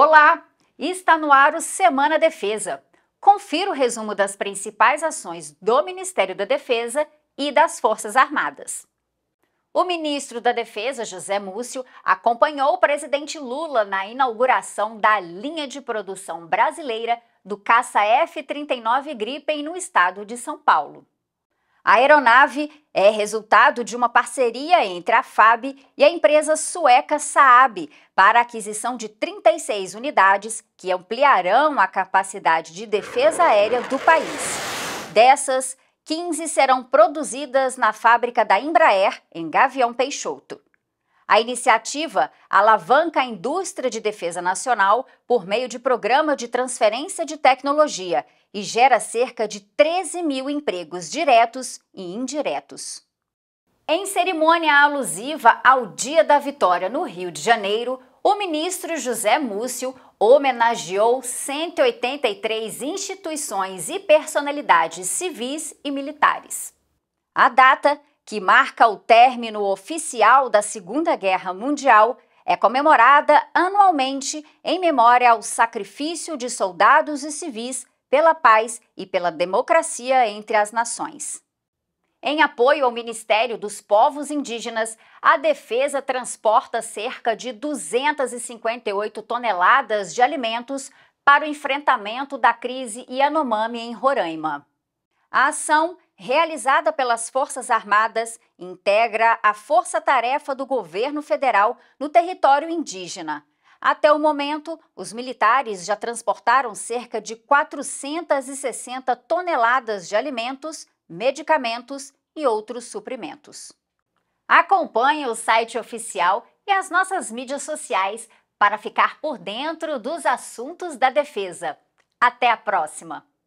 Olá! Está no ar o Semana Defesa. Confira o resumo das principais ações do Ministério da Defesa e das Forças Armadas. O ministro da Defesa, José Múcio, acompanhou o presidente Lula na inauguração da linha de produção brasileira do caça F-39 Gripen no estado de São Paulo. A aeronave é resultado de uma parceria entre a FAB e a empresa sueca Saab para a aquisição de 36 unidades que ampliarão a capacidade de defesa aérea do país. Dessas, 15 serão produzidas na fábrica da Embraer, em Gavião Peixoto. A iniciativa alavanca a indústria de defesa nacional por meio de programa de transferência de tecnologia e gera cerca de 13 mil empregos diretos e indiretos. Em cerimônia alusiva ao Dia da Vitória no Rio de Janeiro, o ministro José Múcio homenageou 183 instituições e personalidades civis e militares. A data que marca o término oficial da Segunda Guerra Mundial, é comemorada anualmente em memória ao sacrifício de soldados e civis pela paz e pela democracia entre as nações. Em apoio ao Ministério dos Povos Indígenas, a defesa transporta cerca de 258 toneladas de alimentos para o enfrentamento da crise Yanomami em Roraima. A ação realizada pelas Forças Armadas, integra a força-tarefa do governo federal no território indígena. Até o momento, os militares já transportaram cerca de 460 toneladas de alimentos, medicamentos e outros suprimentos. Acompanhe o site oficial e as nossas mídias sociais para ficar por dentro dos assuntos da defesa. Até a próxima!